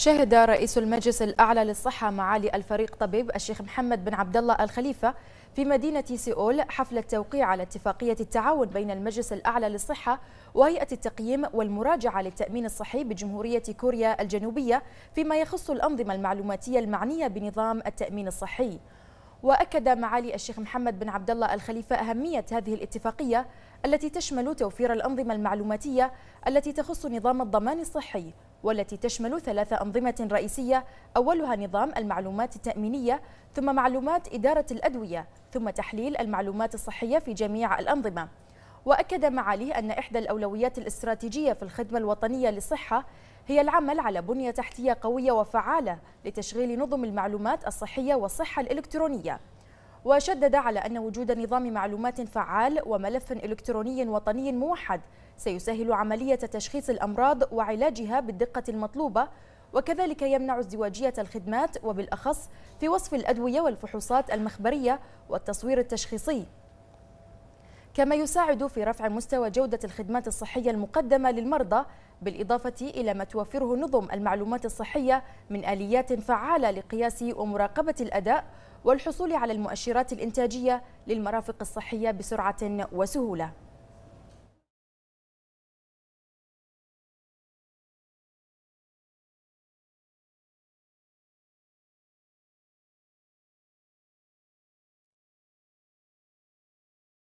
شهد رئيس المجلس الأعلى للصحة معالي الفريق طبيب الشيخ محمد بن عبد الله الخليفة في مدينة سيول حفل التوقيع على اتفاقية التعاون بين المجلس الأعلى للصحة وهيئة التقييم والمراجعة للتأمين الصحي بجمهورية كوريا الجنوبية فيما يخص الأنظمة المعلوماتية المعنية بنظام التأمين الصحي واكد معالي الشيخ محمد بن عبد الله الخليفه اهميه هذه الاتفاقيه التي تشمل توفير الانظمه المعلوماتيه التي تخص نظام الضمان الصحي والتي تشمل ثلاث أنظمة رئيسية أولها نظام المعلومات التأمينية ثم معلومات إدارة الأدوية ثم تحليل المعلومات الصحية في جميع الأنظمة وأكد معاليه أن إحدى الأولويات الاستراتيجية في الخدمة الوطنية للصحة هي العمل على بنية تحتية قوية وفعالة لتشغيل نظم المعلومات الصحية والصحة الإلكترونية وشدد على أن وجود نظام معلومات فعال وملف إلكتروني وطني موحد سيسهل عملية تشخيص الأمراض وعلاجها بالدقة المطلوبة وكذلك يمنع ازدواجية الخدمات وبالأخص في وصف الأدوية والفحوصات المخبرية والتصوير التشخيصي كما يساعد في رفع مستوى جودة الخدمات الصحية المقدمة للمرضى بالإضافة إلى ما توفره نظم المعلومات الصحية من آليات فعالة لقياس ومراقبة الأداء والحصول على المؤشرات الإنتاجية للمرافق الصحية بسرعة وسهولة